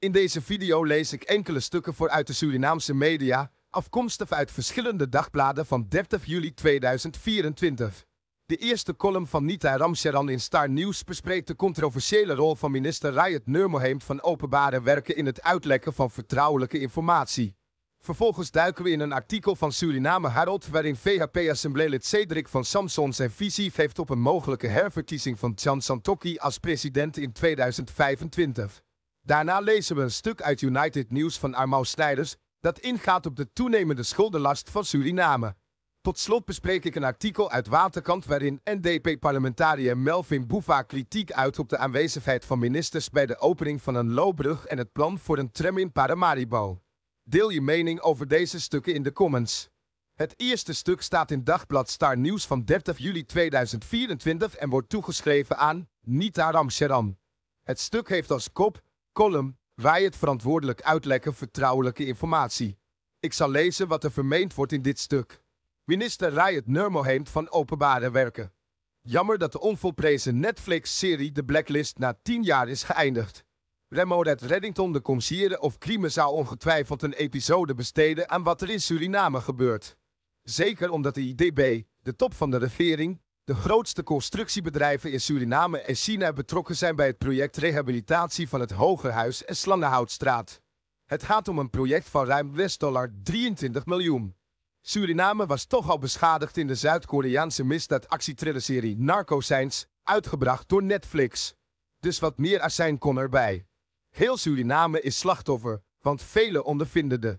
In deze video lees ik enkele stukken vooruit de Surinaamse media, afkomstig uit verschillende dagbladen van 30 juli 2024. De eerste column van Nita Ramcharan in Star News bespreekt de controversiële rol van minister Rayet Neurmoheem van Openbare Werken in het uitlekken van vertrouwelijke informatie. Vervolgens duiken we in een artikel van Suriname Herald waarin VHP-assembleelid Cedric van Samson zijn visie heeft op een mogelijke herverkiezing van Chan Santoki als president in 2025. Daarna lezen we een stuk uit United News van Armao Snijders dat ingaat op de toenemende schuldenlast van Suriname. Tot slot bespreek ik een artikel uit Waterkant waarin NDP-parlementariër Melvin Boeva kritiek uit op de aanwezigheid van ministers bij de opening van een loopbrug en het plan voor een tram in Paramaribo. Deel je mening over deze stukken in de comments. Het eerste stuk staat in Dagblad Star Nieuws van 30 juli 2024 en wordt toegeschreven aan Nita Ramcharan. Het stuk heeft als kop column Wij het verantwoordelijk uitlekken vertrouwelijke informatie. Ik zal lezen wat er vermeend wordt in dit stuk. Minister Rijet Nurmoheemt van Openbare Werken. Jammer dat de onvolprezen Netflix-serie The Blacklist na 10 jaar is geëindigd. Remoret Reddington de Concierge of Crime zou ongetwijfeld een episode besteden aan wat er in Suriname gebeurt. Zeker omdat de IDB, de top van de regering, de grootste constructiebedrijven in Suriname en China betrokken zijn bij het project rehabilitatie van het Hogerhuis en Slangenhoutstraat. Het gaat om een project van ruim West 23 miljoen. Suriname was toch al beschadigd in de Zuid-Koreaanse actietrillerserie Narcoscience, uitgebracht door Netflix. Dus wat meer azijn kon erbij. Heel Suriname is slachtoffer, want velen ondervinden de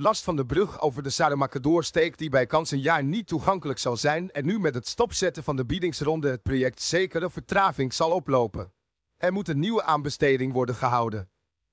last van de brug over de Saramakadoorsteek die bij kans een jaar niet toegankelijk zal zijn en nu met het stopzetten van de biedingsronde het project zekere vertraging zal oplopen. Er moet een nieuwe aanbesteding worden gehouden.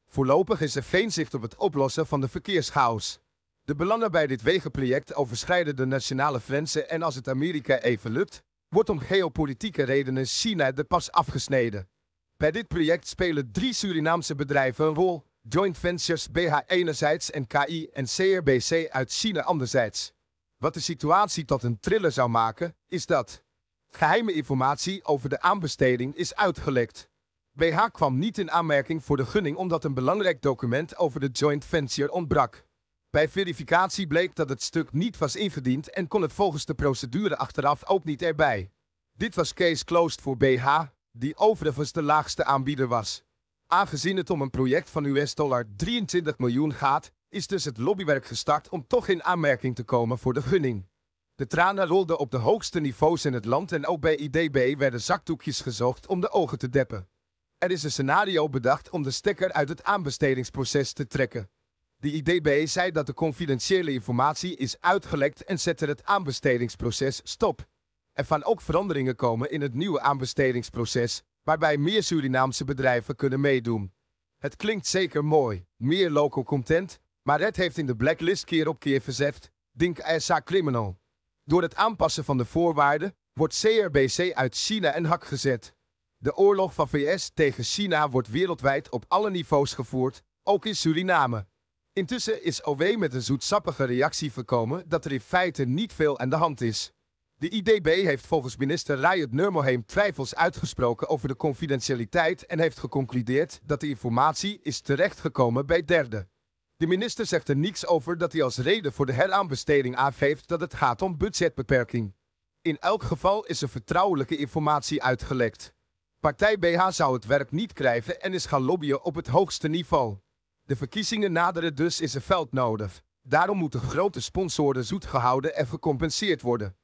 Voorlopig is er geen zicht op het oplossen van de verkeerschaos. De belangen bij dit wegenproject overschrijden de nationale grenzen en als het Amerika even lukt, wordt om geopolitieke redenen China de pas afgesneden. Bij dit project spelen drie Surinaamse bedrijven een rol, Joint Ventures BH enerzijds en KI en CRBC uit China anderzijds. Wat de situatie tot een triller zou maken, is dat geheime informatie over de aanbesteding is uitgelekt. BH kwam niet in aanmerking voor de gunning omdat een belangrijk document over de joint venture ontbrak. Bij verificatie bleek dat het stuk niet was ingediend en kon het volgens de procedure achteraf ook niet erbij. Dit was case closed voor BH, die overigens de laagste aanbieder was. Aangezien het om een project van US dollar 23 miljoen gaat, is dus het lobbywerk gestart om toch in aanmerking te komen voor de gunning. De tranen rolden op de hoogste niveaus in het land en ook bij IDB werden zakdoekjes gezocht om de ogen te deppen. Er is een scenario bedacht om de stekker uit het aanbestedingsproces te trekken. De IDB zei dat de confidentiële informatie is uitgelekt en zette het aanbestedingsproces stop. Er van ook veranderingen komen in het nieuwe aanbestedingsproces, waarbij meer Surinaamse bedrijven kunnen meedoen. Het klinkt zeker mooi, meer local content, maar het heeft in de blacklist keer op keer verzeft, Dink SA Criminal. Door het aanpassen van de voorwaarden wordt CRBC uit China een hak gezet. De oorlog van VS tegen China wordt wereldwijd op alle niveaus gevoerd, ook in Suriname. Intussen is OW met een zoetsappige reactie voorkomen dat er in feite niet veel aan de hand is. De IDB heeft volgens minister Rayut Nurmoheem twijfels uitgesproken over de confidentialiteit en heeft geconcludeerd dat de informatie is terechtgekomen bij derden. De minister zegt er niets over dat hij als reden voor de heraanbesteding aangeeft dat het gaat om budgetbeperking. In elk geval is er vertrouwelijke informatie uitgelekt. Partij BH zou het werk niet krijgen en is gaan lobbyen op het hoogste niveau. De verkiezingen naderen dus is een veld nodig. Daarom moeten grote sponsoren zoet gehouden en gecompenseerd worden.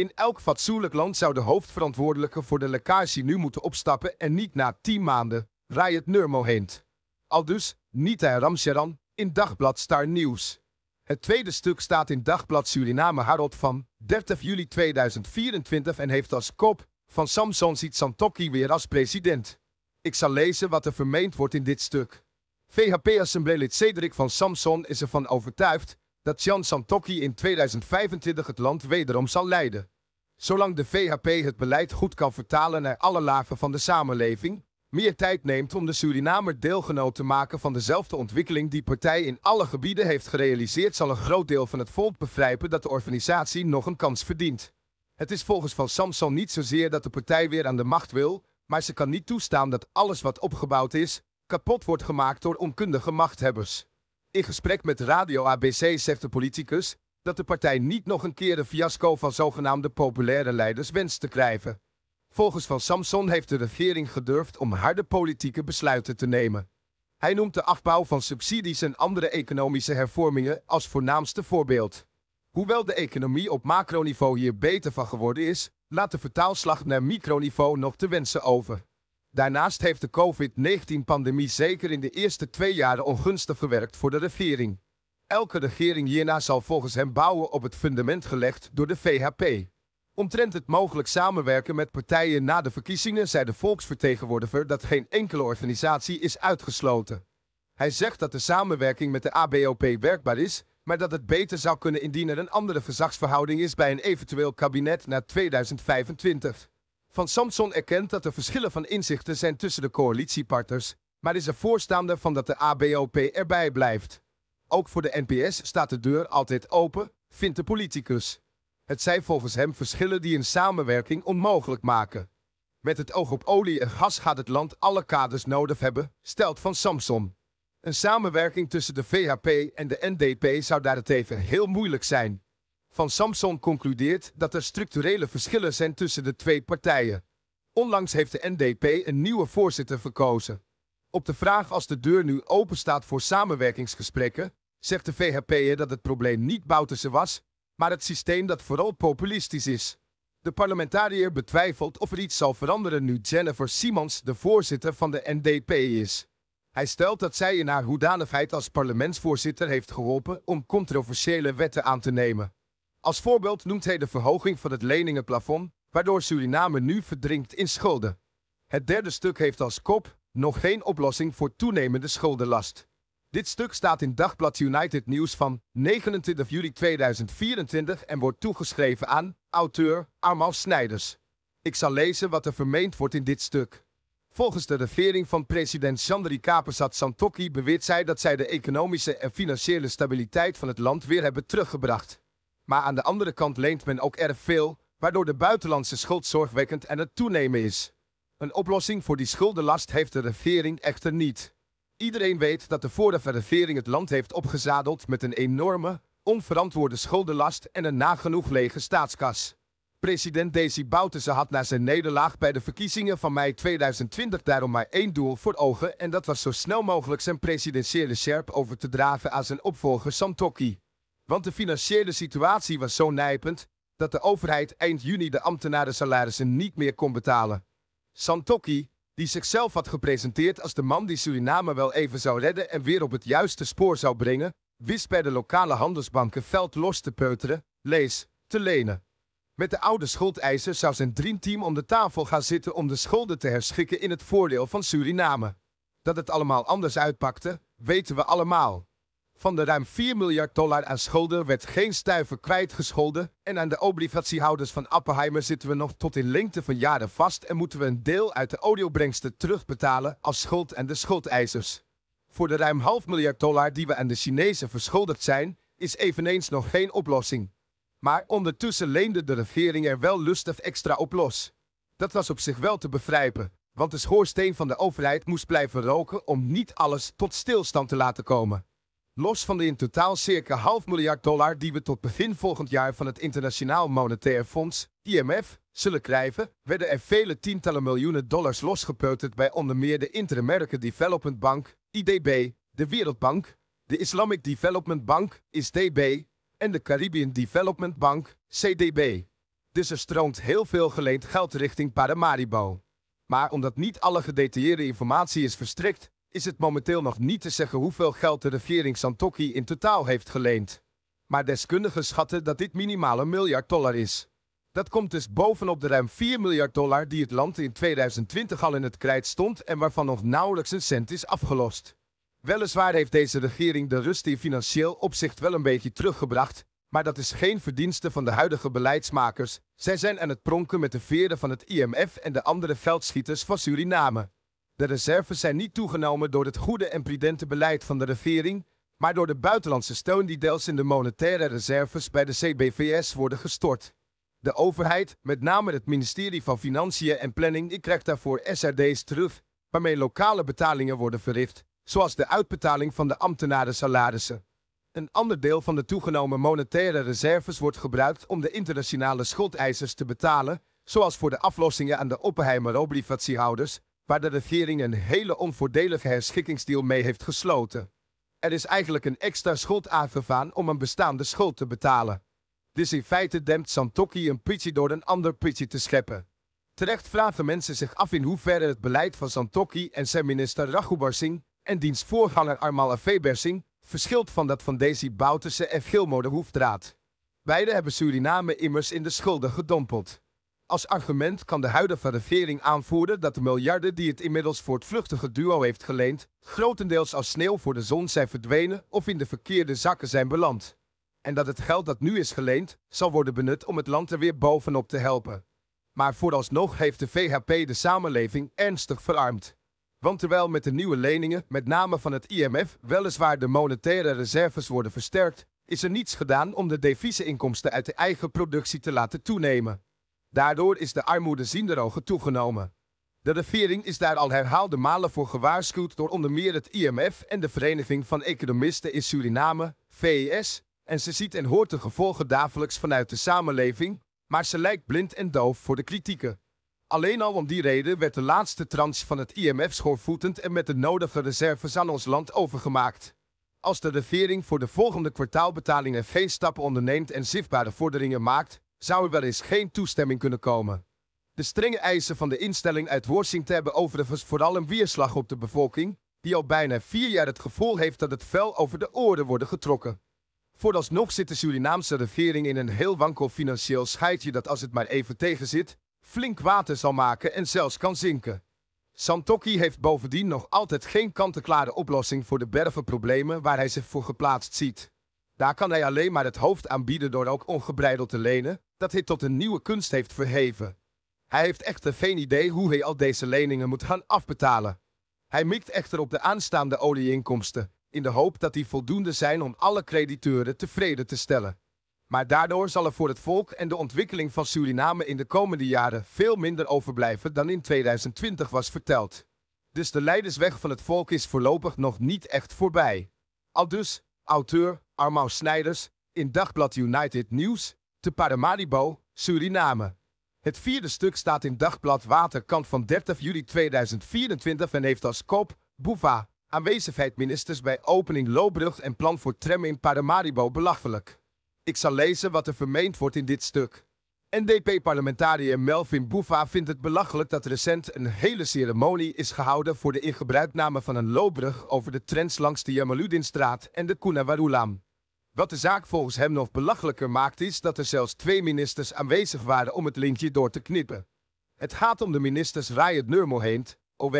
In elk fatsoenlijk land zou de hoofdverantwoordelijke voor de lekkage nu moeten opstappen en niet na 10 maanden, rijdt Nurmo heent. Aldus, Nita Ramcharan, in Dagblad Star Nieuws. Het tweede stuk staat in Dagblad Suriname Harold van 30 juli 2024 en heeft als kop van Samson ziet Santokki weer als president. Ik zal lezen wat er vermeend wordt in dit stuk. VHP-assembleelid Cedric van Samson is ervan overtuigd dat Jan Santokki in 2025 het land wederom zal leiden. Zolang de VHP het beleid goed kan vertalen naar alle lagen van de samenleving, meer tijd neemt om de Surinamer deelgenoot te maken van dezelfde ontwikkeling die partij in alle gebieden heeft gerealiseerd, zal een groot deel van het volk begrijpen dat de organisatie nog een kans verdient. Het is volgens Van Samson niet zozeer dat de partij weer aan de macht wil, maar ze kan niet toestaan dat alles wat opgebouwd is, kapot wordt gemaakt door onkundige machthebbers. In gesprek met Radio ABC zegt de politicus dat de partij niet nog een keer de fiasco van zogenaamde populaire leiders wenst te krijgen. Volgens Van Samson heeft de regering gedurfd om harde politieke besluiten te nemen. Hij noemt de afbouw van subsidies en andere economische hervormingen als voornaamste voorbeeld. Hoewel de economie op macroniveau hier beter van geworden is, laat de vertaalslag naar microniveau nog te wensen over. Daarnaast heeft de COVID-19-pandemie zeker in de eerste twee jaren ongunstig gewerkt voor de regering. Elke regering hierna zal volgens hem bouwen op het fundament gelegd door de VHP. Omtrent het mogelijk samenwerken met partijen na de verkiezingen zei de volksvertegenwoordiger dat geen enkele organisatie is uitgesloten. Hij zegt dat de samenwerking met de ABOP werkbaar is, maar dat het beter zou kunnen indien er een andere gezagsverhouding is bij een eventueel kabinet na 2025. Van Samson erkent dat er verschillen van inzichten zijn tussen de coalitiepartners, maar is er voorstaande van dat de ABOP erbij blijft. Ook voor de NPS staat de deur altijd open, vindt de politicus. Het zijn volgens hem verschillen die een samenwerking onmogelijk maken. Met het oog op olie en gas gaat het land alle kaders nodig hebben, stelt Van Samson. Een samenwerking tussen de VHP en de NDP zou daarentegen heel moeilijk zijn van Samson concludeert dat er structurele verschillen zijn tussen de twee partijen. Onlangs heeft de NDP een nieuwe voorzitter verkozen. Op de vraag als de deur nu open staat voor samenwerkingsgesprekken, zegt de VHP'er dat het probleem niet ze was, maar het systeem dat vooral populistisch is. De parlementariër betwijfelt of er iets zal veranderen nu Jennifer Simons de voorzitter van de NDP is. Hij stelt dat zij in haar hoedanigheid als parlementsvoorzitter heeft geholpen om controversiële wetten aan te nemen. Als voorbeeld noemt hij de verhoging van het leningenplafond, waardoor Suriname nu verdrinkt in schulden. Het derde stuk heeft als kop nog geen oplossing voor toenemende schuldenlast. Dit stuk staat in Dagblad United News van 29 juli 2024 en wordt toegeschreven aan auteur Armal Snijders. Ik zal lezen wat er vermeend wordt in dit stuk. Volgens de regering van president Sandri Kapersat Santokki beweert zij dat zij de economische en financiële stabiliteit van het land weer hebben teruggebracht. Maar aan de andere kant leent men ook erg veel, waardoor de buitenlandse schuld zorgwekkend en het toenemen is. Een oplossing voor die schuldenlast heeft de regering echter niet. Iedereen weet dat de vorige regering het land heeft opgezadeld met een enorme, onverantwoorde schuldenlast en een nagenoeg lege staatskas. President Desi Bouterse had na zijn nederlaag bij de verkiezingen van mei 2020 daarom maar één doel voor ogen en dat was zo snel mogelijk zijn presidentiële sjerp over te draven aan zijn opvolger Santokki. Want de financiële situatie was zo nijpend dat de overheid eind juni de ambtenaren salarissen niet meer kon betalen. Santokki, die zichzelf had gepresenteerd als de man die Suriname wel even zou redden en weer op het juiste spoor zou brengen, wist bij de lokale handelsbanken veld los te peuteren, lees, te lenen. Met de oude schuldeisers zou zijn dreamteam om de tafel gaan zitten om de schulden te herschikken in het voordeel van Suriname. Dat het allemaal anders uitpakte, weten we allemaal. Van de ruim 4 miljard dollar aan schulden werd geen stuiver kwijtgescholden. En aan de obligatiehouders van Appenheimer zitten we nog tot in lengte van jaren vast en moeten we een deel uit de audiobrengsten terugbetalen als schuld en de schuldeisers. Voor de ruim half miljard dollar die we aan de Chinezen verschuldigd zijn, is eveneens nog geen oplossing. Maar ondertussen leende de regering er wel lustig extra op los. Dat was op zich wel te begrijpen, want de schoorsteen van de overheid moest blijven roken om niet alles tot stilstand te laten komen. Los van de in totaal circa half miljard dollar die we tot begin volgend jaar van het Internationaal Monetair Fonds, IMF, zullen krijgen, werden er vele tientallen miljoenen dollars losgepeuterd bij onder meer de Inter-American Development Bank, IDB, de Wereldbank, de Islamic Development Bank, ISDB, en de Caribbean Development Bank, CDB. Dus er stroomt heel veel geleend geld richting Paramaribo. Maar omdat niet alle gedetailleerde informatie is verstrekt, is het momenteel nog niet te zeggen hoeveel geld de regering Santoki in totaal heeft geleend. Maar deskundigen schatten dat dit minimaal een miljard dollar is. Dat komt dus bovenop de ruim 4 miljard dollar die het land in 2020 al in het krijt stond en waarvan nog nauwelijks een cent is afgelost. Weliswaar heeft deze regering de rust in financieel opzicht wel een beetje teruggebracht, maar dat is geen verdienste van de huidige beleidsmakers. Zij zijn aan het pronken met de veren van het IMF en de andere veldschieters van Suriname. De reserves zijn niet toegenomen door het goede en prudente beleid van de regering, maar door de buitenlandse steun die deels in de monetaire reserves bij de CBVS worden gestort. De overheid, met name het ministerie van Financiën en Planning, krijgt daarvoor SRD's terug, waarmee lokale betalingen worden verricht, zoals de uitbetaling van de ambtenarensalarissen. Een ander deel van de toegenomen monetaire reserves wordt gebruikt om de internationale schuldeisers te betalen, zoals voor de aflossingen aan de Oppenheimer-obligatiehouders, waar de regering een hele onvoordelige herschikkingsdeal mee heeft gesloten. Er is eigenlijk een extra schuld aangevaan om een bestaande schuld te betalen. Dus in feite dempt Santokki een pitje door een ander pitje te scheppen. Terecht vragen mensen zich af in hoeverre het beleid van Santokki en zijn minister Raghubar en diens voorganger Armal Afeber verschilt van dat van deze Bouterse en Gilmore Hoefdraad. Beiden hebben Suriname immers in de schulden gedompeld. Als argument kan de huidige regering aanvoeren dat de miljarden die het inmiddels voor het vluchtige duo heeft geleend, grotendeels als sneeuw voor de zon zijn verdwenen of in de verkeerde zakken zijn beland. En dat het geld dat nu is geleend, zal worden benut om het land er weer bovenop te helpen. Maar vooralsnog heeft de VHP de samenleving ernstig verarmd. Want terwijl met de nieuwe leningen, met name van het IMF, weliswaar de monetaire reserves worden versterkt, is er niets gedaan om de deviezeninkomsten uit de eigen productie te laten toenemen. Daardoor is de armoede zinderoge toegenomen. De regering is daar al herhaalde malen voor gewaarschuwd door onder meer het IMF en de Vereniging van Economisten in Suriname, VES, en ze ziet en hoort de gevolgen dagelijks vanuit de samenleving, maar ze lijkt blind en doof voor de kritieken. Alleen al om die reden werd de laatste trans van het IMF schoorvoetend en met de nodige reserves aan ons land overgemaakt. Als de regering voor de volgende kwartaalbetalingen geen stappen onderneemt en zichtbare vorderingen maakt, zou er wel eens geen toestemming kunnen komen. De strenge eisen van de instelling uit Washington hebben overigens vooral een weerslag op de bevolking, die al bijna vier jaar het gevoel heeft dat het vuil over de oren wordt getrokken. Vooralsnog zit de Surinaamse regering in een heel wankel financieel scheidje dat als het maar even tegen zit, flink water zal maken en zelfs kan zinken. Santoki heeft bovendien nog altijd geen kant-en-klare oplossing voor de problemen waar hij zich voor geplaatst ziet. Daar kan hij alleen maar het hoofd aanbieden door ook ongebreideld te lenen, dat hij tot een nieuwe kunst heeft verheven. Hij heeft echter geen idee hoe hij al deze leningen moet gaan afbetalen. Hij mikt echter op de aanstaande olieinkomsten, in de hoop dat die voldoende zijn om alle crediteuren tevreden te stellen. Maar daardoor zal er voor het volk en de ontwikkeling van Suriname in de komende jaren veel minder overblijven dan in 2020 was verteld. Dus de leidersweg van het volk is voorlopig nog niet echt voorbij. Aldus, auteur Armau Snijders in Dagblad United News te Paramaribo, Suriname. Het vierde stuk staat in Dagblad Waterkant van 30 juli 2024 en heeft als kop Boeva, aanwezigheid ministers bij opening Loopbrug en plan voor tram in Paramaribo belachelijk. Ik zal lezen wat er vermeend wordt in dit stuk. NDP-parlementariër Melvin Boeva vindt het belachelijk dat recent een hele ceremonie is gehouden voor de ingebruikname van een loopbrug over de trends langs de Jamaludinstraat en de Koenawarulam. Wat de zaak volgens hem nog belachelijker maakt is dat er zelfs twee ministers aanwezig waren om het lintje door te knippen. Het gaat om de ministers Rijet Nurmoheent, OW,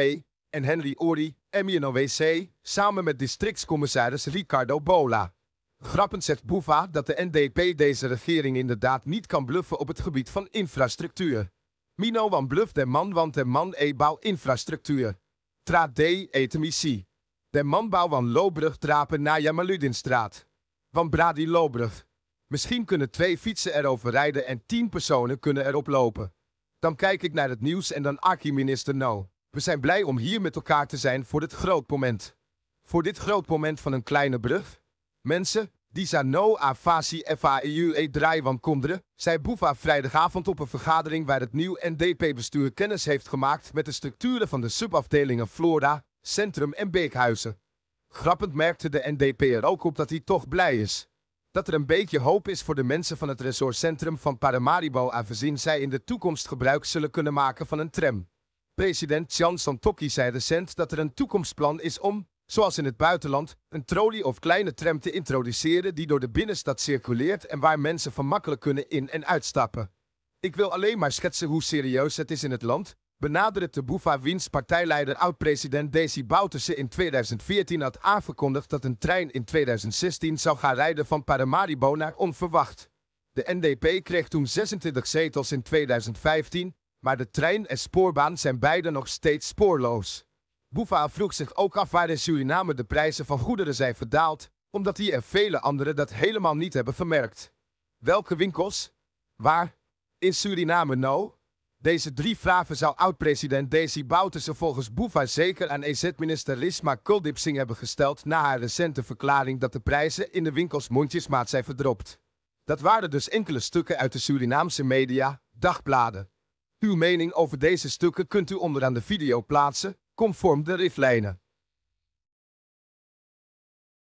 en Henry Ori, MINOWC, samen met districtscommissaris Ricardo Bola. Grappend zegt Boeva dat de NDP deze regering inderdaad niet kan bluffen op het gebied van infrastructuur. Mino wan bluff de man want de man e bouw infrastructuur. Traad D etemici. De man bouw van Lobrug trapen naar Jamaludinstraat van Brady Lobrug. Misschien kunnen twee fietsen erover rijden en tien personen kunnen erop lopen. Dan kijk ik naar het nieuws en dan Aki minister No. We zijn blij om hier met elkaar te zijn voor dit groot moment. Voor dit groot moment van een kleine brug. Mensen, die zijn no afasi FAEU e van Kondre, zei Boeva vrijdagavond op een vergadering waar het nieuw NDP-bestuur kennis heeft gemaakt met de structuren van de subafdelingen Flora, Centrum en Beekhuizen. Grappend merkte de NDP er ook op dat hij toch blij is. Dat er een beetje hoop is voor de mensen van het resortcentrum van Paramaribo aangezien zij in de toekomst gebruik zullen kunnen maken van een tram. President Jan Santokki zei recent dat er een toekomstplan is om, zoals in het buitenland, een trolley of kleine tram te introduceren die door de binnenstad circuleert en waar mensen van makkelijk kunnen in- en uitstappen. Ik wil alleen maar schetsen hoe serieus het is in het land, benadrukte Boeva wiens partijleider oud-president Desi Bouterse in 2014 had aangekondigd dat een trein in 2016 zou gaan rijden van Paramaribo naar Onverwacht. De NDP kreeg toen 26 zetels in 2015, maar de trein en spoorbaan zijn beide nog steeds spoorloos. Boeva vroeg zich ook af waar in Suriname de prijzen van goederen zijn verdaald, omdat hij en vele anderen dat helemaal niet hebben vermerkt. Welke winkels? Waar? In Suriname nou? Deze drie vragen zou oud-president Desi Bouterse volgens Boeva zeker aan EZ-minister Risma Singh hebben gesteld na haar recente verklaring dat de prijzen in de winkels mondjesmaat zijn verdropt. Dat waren dus enkele stukken uit de Surinaamse media, dagbladen. Uw mening over deze stukken kunt u onderaan de video plaatsen, conform de richtlijnen.